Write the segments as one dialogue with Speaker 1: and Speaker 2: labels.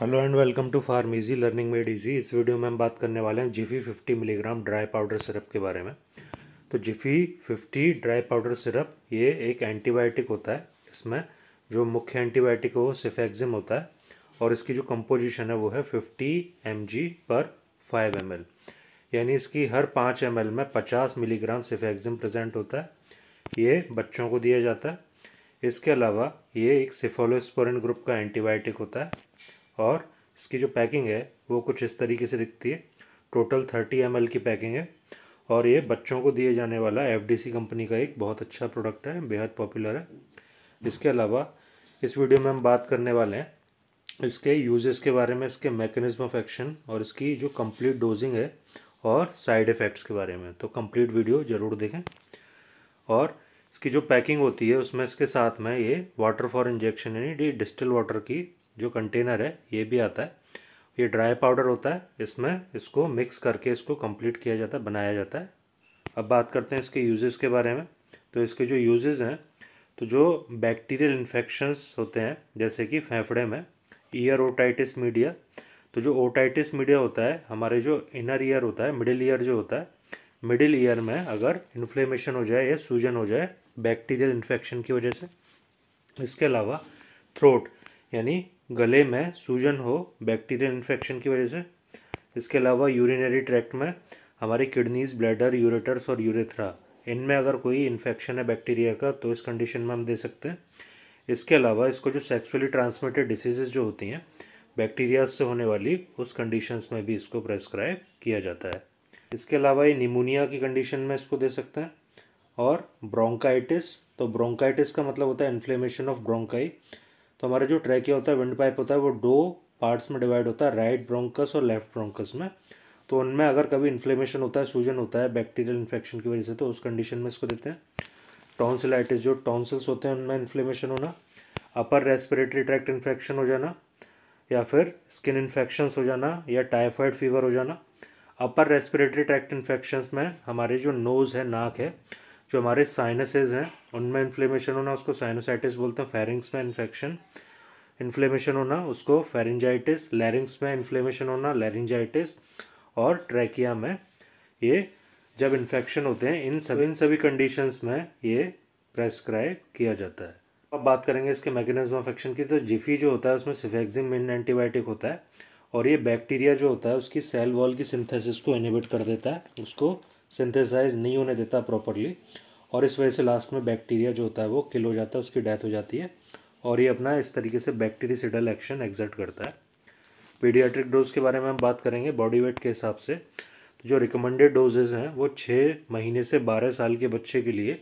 Speaker 1: hello and welcome to pharm easy learning made easy इस वीडियो में हम बात करने वाले हैं Zifi 50 milligram dry powder syrup के बारे में तो जिफ़ी 50 ड्राई पाउडर सिरप ये एक एंटीबायोटिक होता है इसमें जो मुख्य एंटीबायोटिक है वो सिफेक्जिम होता है और इसकी जो कंपोजिशन है वो है 50 एम पर 5 एम यानी इसकी हर पाँच एम में पचास मिलीग्राम सिफेक्जिम प्रजेंट होता है ये बच्चों को दिया जाता है इसके अलावा ये एक सिफोलोस्पोरिन ग्रुप का एंटीबायोटिक होता है और इसकी जो पैकिंग है वो कुछ इस तरीके से दिखती है टोटल थर्टी एम की पैकिंग है और ये बच्चों को दिए जाने वाला एफ कंपनी का एक बहुत अच्छा प्रोडक्ट है बेहद पॉपुलर है इसके अलावा इस वीडियो में हम बात करने वाले हैं इसके यूजेस के बारे में इसके मैकेनिज्म ऑफ एक्शन और इसकी जो कंप्लीट डोजिंग है और साइड इफ़ेक्ट्स के बारे में तो कंप्लीट वीडियो ज़रूर देखें और इसकी जो पैकिंग होती है उसमें इसके साथ में ये वाटर फॉर इंजेक्शन यानी डिस्टिल वाटर की जो कंटेनर है ये भी आता है ये ड्राई पाउडर होता है इसमें इसको मिक्स करके इसको कंप्लीट किया जाता है बनाया जाता है अब बात करते हैं इसके यूजेस के बारे में तो इसके जो यूजेस हैं तो जो बैक्टीरियल इन्फेक्शंस होते हैं जैसे कि फेफड़े में ईयर ओटाइटिस मीडिया तो जो ओटाइटिस मीडिया होता है हमारे जो इनर ईयर होता है मिडिल ईयर जो होता है मिडिल ईयर में अगर इन्फ्लेमेशन हो जाए या सूजन हो जाए बैक्टीरियल इन्फेक्शन की वजह से इसके अलावा थ्रोट यानी गले में सूजन हो बैक्टीरियल इन्फेक्शन की वजह से इसके अलावा यूरिनरी ट्रैक्ट में हमारी किडनीज ब्लैडर यूरेटर्स और यूरेथ्रा इनमें अगर कोई इन्फेक्शन है बैक्टीरिया का तो इस कंडीशन में हम दे सकते हैं इसके अलावा इसको जो सेक्सुअली ट्रांसमिटेड डिसीजेज जो होती हैं बैक्टीरिया से होने वाली उस कंडीशंस में भी इसको प्रेस्क्राइब किया जाता है इसके अलावा ये निमोनिया की कंडीशन में इसको दे सकते हैं और ब्रोंकाइटिस तो ब्रोंकाइटिस का मतलब होता है इन्फ्लेमेशन ऑफ ब्रोंकाई तो हमारा जो ट्रैकिया होता है विंड पाइप होता है वो दो पार्ट्स में डिवाइड होता है राइट ब्रोंकस और लेफ्ट ब्रोंकस में तो उनमें अगर कभी इन्फ्लेमेशन होता है सूजन होता है बैक्टीरियल इन्फेक्शन की वजह से तो उस कंडीशन में इसको देते हैं टॉन्सिलाइटिस जो टॉन्सल्स होते हैं उनमें इन्फ्लेमेशन होना अपर रेस्पिरेटरी ट्रैक्ट इन्फेक्शन हो जाना या फिर स्किन इन्फेक्शंस हो जाना या टाइफाइड फीवर हो जाना अपर रेस्पिरेटरी ट्रैक्ट इन्फेक्शंस में हमारे जो नोज़ है नाक है जो हमारे साइनसेज हैं उनमें इन्फ्लेमेशन होना उसको साइनोसाइटिस बोलते हैं फेरिंग्स में इन्फेक्शन इन्फ्लेमेशन होना उसको फेरेंजाइटिस लैरिंग्स में इन्फ्लेमेशन होना लैरिंजाइटिस और ट्रैकिया में ये जब इन्फेक्शन होते हैं इन सभी इन सभी कंडीशंस में ये प्रेस्क्राइब किया जाता है अब बात करेंगे इसके मैकेनिज्म ऑफ एक्शन की तो जिफी जो होता है उसमें सिफेक्सिम मेन एंटीबायोटिक होता है और ये बैक्टीरिया जो होता है उसकी सेल वॉल की सिंथेसिस को इनिबिट कर देता है उसको सिंथेसाइज नहीं होने देता प्रॉपरली और इस वजह से लास्ट में बैक्टीरिया जो होता है वो किल हो जाता है उसकी डेथ हो जाती है और ये अपना इस तरीके से बैक्टीरिसिडल एक्शन एग्जर्ट करता है पीडियाट्रिक डोज के बारे में हम बात करेंगे बॉडी वेट के हिसाब से तो जो रिकमेंडेड डोजेज़ हैं वो छः महीने से बारह साल के बच्चे के लिए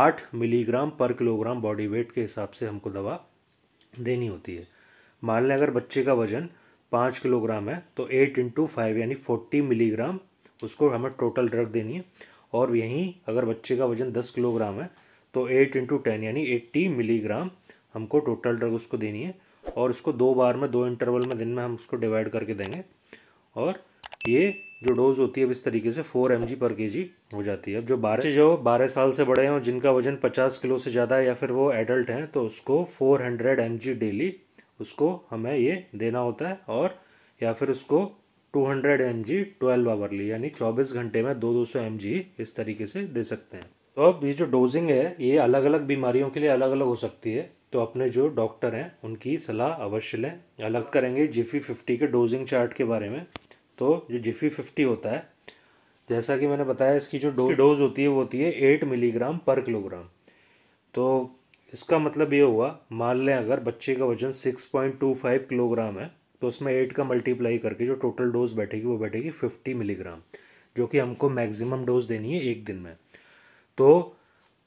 Speaker 1: आठ मिलीग्राम पर किलोग्राम बॉडी वेट के हिसाब से हमको दवा देनी होती है मान लें अगर बच्चे का वज़न पाँच किलोग्राम है तो एट इंटू फाइव यानी फोर्टी मिलीग्राम उसको हमें टोटल ड्रग देनी है और यहीं अगर बच्चे का वजन दस किलोग्राम है तो एट इंटू टेन यानी एट्टी मिलीग्राम हमको टोटल ड्रग उसको देनी है और उसको दो बार में दो इंटरवल में दिन में हम उसको डिवाइड करके देंगे और ये जो डोज होती है अब इस तरीके से फोर एम पर के हो जाती है अब जो बारह जो बारह साल से बड़े हैं और जिनका वजन पचास किलो से ज़्यादा है या फिर वो एडल्ट हैं तो उसको फोर हंड्रेड एम डेली उसको हमें ये देना होता है और या फिर उसको two hundred M G twelve hourly यानी चौबीस घंटे में दो दो सौ एम जी इस तरीके से दे सकते हैं तो अब ये जो डोजिंग है ये अलग अलग बीमारियों के लिए अलग अलग हो सकती है तो अपने जो डॉक्टर हैं उनकी सलाह अवश्य लें अलग करेंगे जिफी फिफ्टी के डोजिंग चार्ट के बारे में तो जो जिफी फिफ्टी होता है जैसा कि मैंने बताया इसकी जो डो, डोज होती है वो होती है एट मिलीग्राम पर किलोग्राम तो इसका मतलब ये हुआ मान लें अगर बच्चे का वजन six point two five kilogram है तो उसमें एट का मल्टीप्लाई करके जो टोटल डोज बैठेगी वो बैठेगी फिफ्टी मिलीग्राम जो कि हमको मैक्सिमम डोज देनी है एक दिन में तो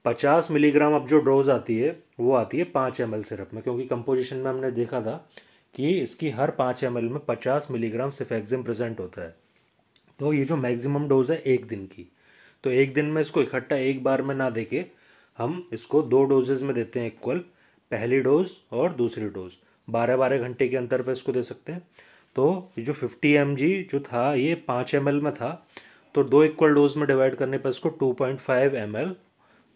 Speaker 1: पचास मिलीग्राम अब जो डोज आती है वो आती है पाँच एम सिरप में क्योंकि कंपोजिशन में हमने देखा था कि इसकी हर पाँच एम में पचास मिलीग्राम सिफेक्जिम प्रेजेंट होता है तो ये जो मैक्सिमम डोज है एक दिन की तो एक दिन में इसको इकट्ठा एक बार में ना देके हम इसको दो डोजेज में देते हैं इक्वल पहली डोज और दूसरी डोज बारह बारह घंटे के अंतर पर इसको दे सकते हैं तो जो फिफ्टी एम जो था ये पाँच एम में था तो दो इक्वल डोज में डिवाइड करने पर इसको टू पॉइंट फाइव एम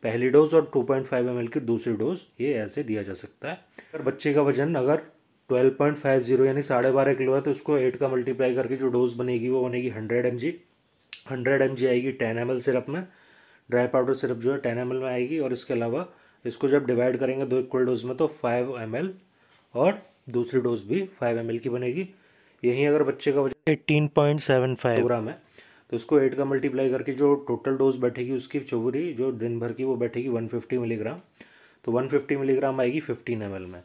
Speaker 1: पहली डोज और टू पॉइंट फाइव एम की दूसरी डोज ये ऐसे दिया जा सकता है अगर बच्चे का वजन अगर ट्वेल्व पॉइंट फाइव जीरो यानी साढ़े बारह किलो है तो उसको एट का मल्टीप्लाई करके जो डोज बनेगी वो बनेगी hundred M G hundred M G आएगी टेन एम एल सिरप में ड्राई पाउडर सिरप जो है टेन एम एल में आएगी और इसके अलावा इसको जब डिवाइड करेंगे दो इक्वल डोज में तो फाइव एम एल और दूसरी डोज भी फाइव एम की बनेगी यहीं अगर बच्चे का वजन eighteen point seven five gram है तो उसको एट का मल्टीप्लाई करके जो टोटल डोज बैठेगी उसकी चोबरी जो दिन भर की वो बैठेगी वन फिफ्टी मिलीग्राम तो वन फिफ्टी मिलीग्राम आएगी फिफ्टीन एम में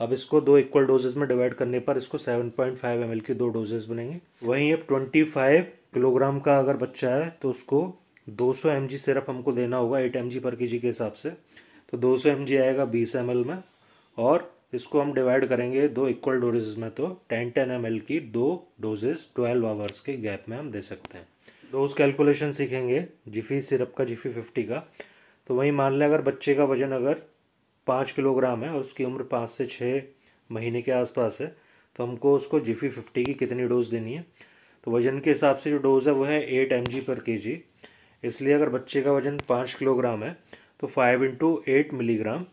Speaker 1: अब इसको दो इक्वल डोजेज में डिवाइड करने पर इसको सेवन पॉइंट फाइव एम की दो डोजेज बनेंगे वहीं अब ट्वेंटी फाइव किलोग्राम का अगर बच्चा है तो उसको दो सौ एम जी हमको देना होगा एट एम जी पर के जी के हिसाब से तो दो सौ एम जी आएगा बीस एम एल में और इसको हम डिवाइड करेंगे दो इक्वल डोजेज में तो टेन टेन एम की दो डोजेज ट्वेल्व आवर्स के गैप में हम दे सकते हैं डोज कैलकुलेशन सीखेंगे जिफ़ी सिरप e का जिफ़ी फिफ्टी e का तो वही मान लें अगर बच्चे का वजन अगर पाँच किलोग्राम है और उसकी उम्र पाँच से छः महीने के आसपास है तो हमको उसको जिफ़ी फिफ्टी e की कितनी डोज देनी है तो वजन के हिसाब से जो डोज़ है वो है एट एम पर के इसलिए अगर बच्चे का वजन पाँच किलोग्राम है तो फाइव इंटू एट मिलीग्राम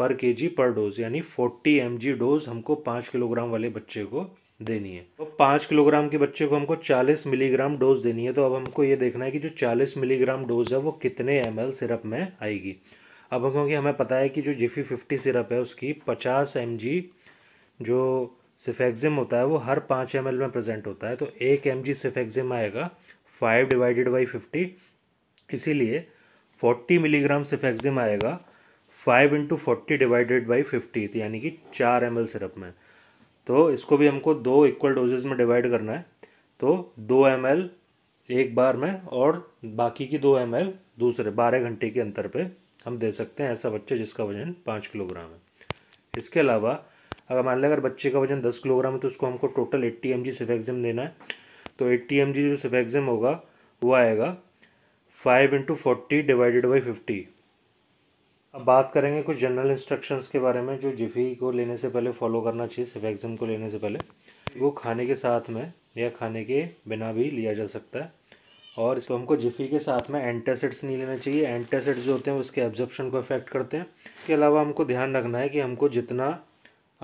Speaker 1: पर के जी पर डोज यानी 40 एम डोज हमको पाँच किलोग्राम वाले बच्चे को देनी है तो पाँच किलोग्राम के बच्चे को हमको 40 मिलीग्राम डोज देनी है तो अब हमको ये देखना है कि जो 40 मिलीग्राम डोज है वो कितने एम एल सिरप में आएगी अब क्योंकि हमें पता है कि जो जिफी फिफ्टी सिरप है उसकी पचास एम जो सिफेक्जिम होता है वो हर पाँच एम में प्रजेंट होता है तो एक एम जी सिफेक्जिम आएगा फाइव डिवाइडेड बाई फिफ्टी इसीलिए फोर्टी मिलीग्राम सिफेक्जिम आएगा five into forty divided by fifty यानी कि चार एम सिरप में तो इसको भी हमको दो इक्वल डोजेज में डिवाइड करना है तो दो एम एक बार में और बाकी की दो एम दूसरे बारह घंटे के अंतर पे हम दे सकते हैं ऐसा बच्चे जिसका वजन पाँच किलोग्राम है इसके अलावा अगर मान लें अगर बच्चे का वजन दस किलोग्राम है तो उसको हमको total eighty M G cefixime देना है तो एट्टी एम जी जो सिफेक्जिम होगा वो आएगा five into forty divided by fifty अब बात करेंगे कुछ जनरल इंस्ट्रक्शंस के बारे में जो जिफ़ी को लेने से पहले फॉलो करना चाहिए सिफेक्जम को लेने से पहले वो खाने के साथ में या खाने के बिना भी लिया जा सकता है और इसको हमको जिफ़ी के साथ में एंटासिड्स नहीं लेना चाहिए एंटासिड्स जो होते हैं उसके एब्जॉर्प्शन को अफेक्ट करते हैं इसके अलावा हमको ध्यान रखना है कि हमको जितना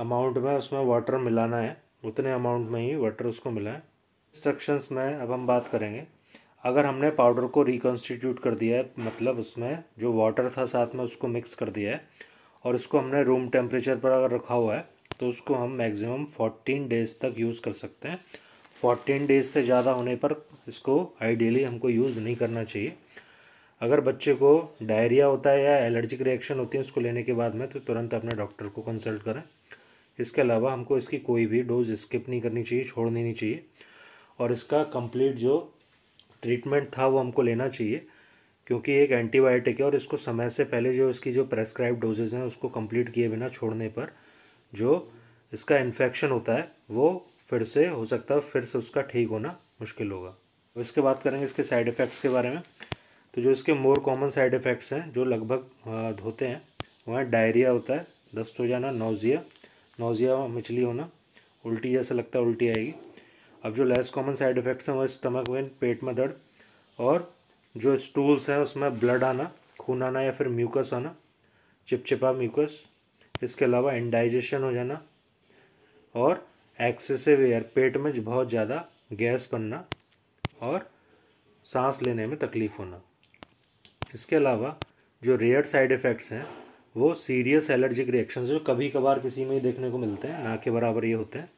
Speaker 1: अमाउंट में उसमें वाटर मिलाना है उतने अमाउंट में ही वाटर उसको मिलाएं इंस्ट्रक्शंस में अब हम बात करेंगे अगर हमने पाउडर को रिकॉन्स्टिट्यूट कर दिया है मतलब उसमें जो वाटर था साथ में उसको मिक्स कर दिया है और उसको हमने रूम टेम्परेचर पर अगर रखा हुआ है तो उसको हम मैक्सिमम फोर्टीन डेज़ तक यूज़ कर सकते हैं फोर्टीन डेज़ से ज़्यादा होने पर इसको आइडियली हमको यूज़ नहीं करना चाहिए अगर बच्चे को डायरिया होता है या एलर्जिक रिएक्शन होती है उसको लेने के बाद में तो तुरंत अपने डॉक्टर को कंसल्ट करें इसके अलावा हमको इसकी कोई भी डोज स्किप नहीं करनी चाहिए छोड़नी नहीं चाहिए और इसका कंप्लीट जो ट्रीटमेंट था वो हमको लेना चाहिए क्योंकि एक एंटीबायोटिक है और इसको समय से पहले जो इसकी जो प्रेस्क्राइब डोजेज हैं उसको कंप्लीट किए बिना छोड़ने पर जो इसका इन्फेक्शन होता है वो फिर से हो सकता है फिर से उसका ठीक होना मुश्किल होगा तो इसके बात करेंगे इसके साइड इफ़ेक्ट्स के बारे में तो जो इसके मोर कॉमन साइड इफ़ेक्ट्स हैं जो लगभग होते हैं वह डायरिया होता है दस्त हो जाना नोज़िया नोज़िया मिचली होना उल्टी जैसा लगता है उल्टी आएगी अब जो लेस कॉमन साइड इफेक्ट्स हैं वो स्टमक वेन पेट में दर्द और जो स्टूल्स हैं उसमें ब्लड आना खून आना या फिर म्यूकस आना चिपचिपा म्यूकस इसके अलावा इंडाइजेशन हो जाना और एक्सेसिव एयर पेट में बहुत ज़्यादा गैस बनना और सांस लेने में तकलीफ़ होना इसके अलावा जो रेयर साइड इफ़ेक्ट्स हैं वो सीरियस एलर्जिक रिएक्शन जो कभी कभार किसी में ही देखने को मिलते हैं ना के बराबर ये होते हैं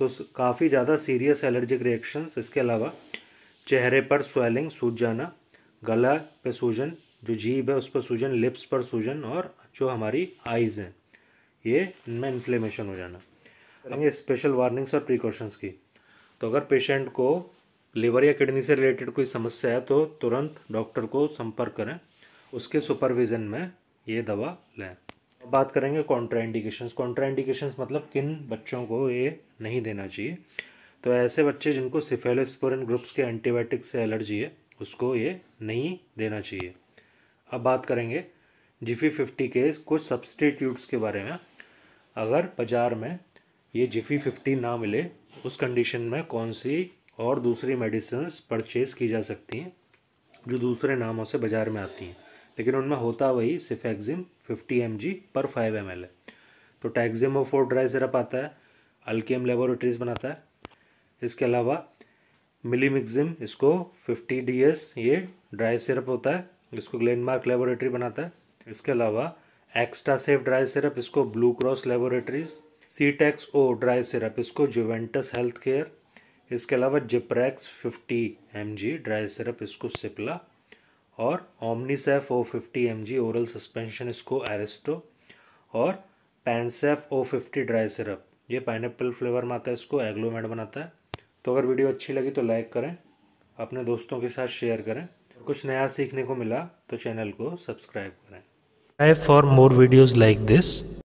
Speaker 1: तो काफ़ी ज़्यादा सीरियस एलर्जिक रिएक्शंस इसके अलावा चेहरे पर स्वेलिंग सूज जाना गला पे सूजन जो जीभ है उस पर सूजन लिप्स पर सूजन और जो हमारी आइज़ हैं ये इनमें इन्फ्लेमेशन हो जाना अब ये स्पेशल वार्निंग्स और प्रिकॉशंस की तो अगर पेशेंट को लिवर या किडनी से रिलेटेड कोई समस्या है तो तुरंत डॉक्टर को संपर्क करें उसके सुपरविज़न में ये दवा लें बात करेंगे कॉन्ट्राइंडिकेशंस कॉन्ट्राइंडिकेशंस मतलब किन बच्चों को ये नहीं देना चाहिए तो ऐसे बच्चे जिनको सिफेलोस्पोरिन ग्रुप्स के एंटीबायोटिक्स से एलर्जी है उसको ये नहीं देना चाहिए अब बात करेंगे जिफी फिफ्टी के कुछ सब्सटीट्यूट्स के बारे में अगर बाज़ार में ये जिफी फिफ्टी ना मिले उस कंडीशन में कौन सी और दूसरी मेडिसन्स परचेज़ की जा सकती हैं जो दूसरे नामों से बाज़ार में आती हैं लेकिन उनमें होता वही cefixime fifty M per five M है तो Taxim of four dry syrup आता है अल्केम लेबोरेटरीज बनाता है इसके अलावा मिलीमिक्जिम इसको 50 डी ये ड्राई सिरप होता है इसको ग्लेनमार्क लेबोरेटरी बनाता है इसके अलावा एक्स्ट्रा सेफ ड्राई सिरप इसको Blue Cross Laboratories C tax O dry syrup इसको जुवेंटस हेल्थ केयर इसके अलावा Ziprax fifty M dry syrup इसको सिपला और Omnicef O fifty M G oral suspension इसको एरिस्टो और Pancef O fifty dry syrup ये apple flavour में आता है इसको एग्लोमेड बनाता है तो अगर वीडियो अच्छी लगी तो लाइक करें अपने दोस्तों के साथ शेयर करें कुछ नया सीखने को मिला तो चैनल को सब्सक्राइब करें for more videos like this